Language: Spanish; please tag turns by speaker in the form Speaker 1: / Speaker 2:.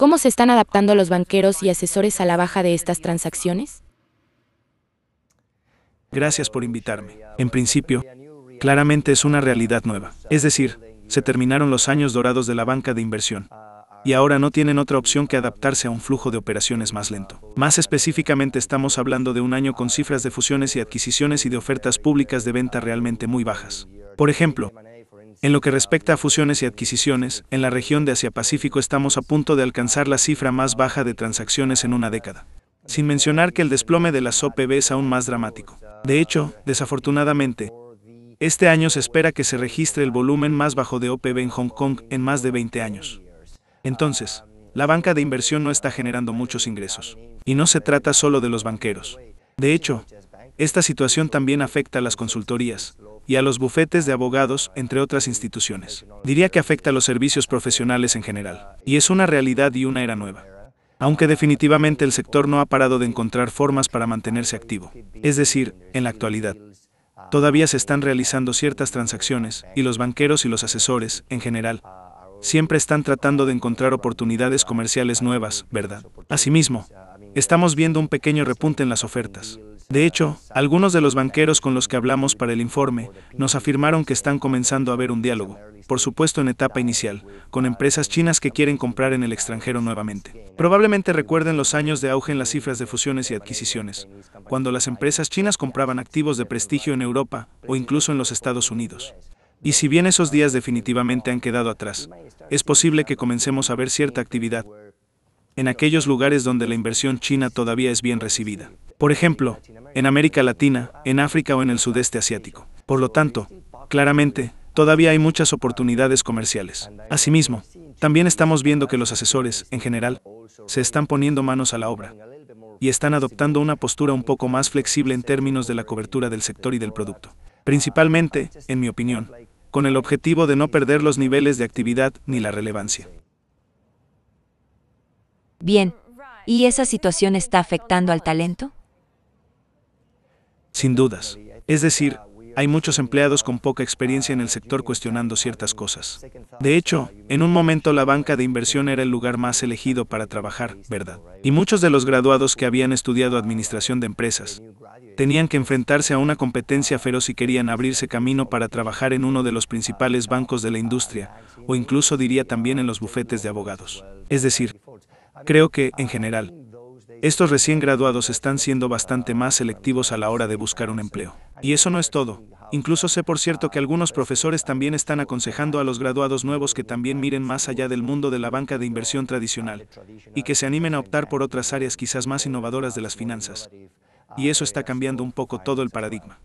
Speaker 1: ¿Cómo se están adaptando los banqueros y asesores a la baja de estas transacciones? Gracias por invitarme. En principio, claramente es una realidad nueva. Es decir, se terminaron los años dorados de la banca de inversión. Y ahora no tienen otra opción que adaptarse a un flujo de operaciones más lento. Más específicamente estamos hablando de un año con cifras de fusiones y adquisiciones y de ofertas públicas de venta realmente muy bajas. Por ejemplo, en lo que respecta a fusiones y adquisiciones, en la región de Asia-Pacífico estamos a punto de alcanzar la cifra más baja de transacciones en una década. Sin mencionar que el desplome de las OPB es aún más dramático. De hecho, desafortunadamente, este año se espera que se registre el volumen más bajo de OPB en Hong Kong en más de 20 años. Entonces, la banca de inversión no está generando muchos ingresos. Y no se trata solo de los banqueros. De hecho, esta situación también afecta a las consultorías, y a los bufetes de abogados, entre otras instituciones. Diría que afecta a los servicios profesionales en general, y es una realidad y una era nueva. Aunque definitivamente el sector no ha parado de encontrar formas para mantenerse activo, es decir, en la actualidad. Todavía se están realizando ciertas transacciones, y los banqueros y los asesores, en general, siempre están tratando de encontrar oportunidades comerciales nuevas, ¿verdad? Asimismo, estamos viendo un pequeño repunte en las ofertas. De hecho, algunos de los banqueros con los que hablamos para el informe nos afirmaron que están comenzando a haber un diálogo, por supuesto en etapa inicial, con empresas chinas que quieren comprar en el extranjero nuevamente. Probablemente recuerden los años de auge en las cifras de fusiones y adquisiciones, cuando las empresas chinas compraban activos de prestigio en Europa o incluso en los Estados Unidos. Y si bien esos días definitivamente han quedado atrás, es posible que comencemos a ver cierta actividad, en aquellos lugares donde la inversión china todavía es bien recibida. Por ejemplo, en América Latina, en África o en el sudeste asiático. Por lo tanto, claramente, todavía hay muchas oportunidades comerciales. Asimismo, también estamos viendo que los asesores, en general, se están poniendo manos a la obra y están adoptando una postura un poco más flexible en términos de la cobertura del sector y del producto. Principalmente, en mi opinión, con el objetivo de no perder los niveles de actividad ni la relevancia. Bien, ¿y esa situación está afectando al talento? Sin dudas. Es decir, hay muchos empleados con poca experiencia en el sector cuestionando ciertas cosas. De hecho, en un momento la banca de inversión era el lugar más elegido para trabajar, ¿verdad? Y muchos de los graduados que habían estudiado administración de empresas tenían que enfrentarse a una competencia feroz y querían abrirse camino para trabajar en uno de los principales bancos de la industria, o incluso diría también en los bufetes de abogados. Es decir, Creo que, en general, estos recién graduados están siendo bastante más selectivos a la hora de buscar un empleo. Y eso no es todo. Incluso sé por cierto que algunos profesores también están aconsejando a los graduados nuevos que también miren más allá del mundo de la banca de inversión tradicional y que se animen a optar por otras áreas quizás más innovadoras de las finanzas. Y eso está cambiando un poco todo el paradigma.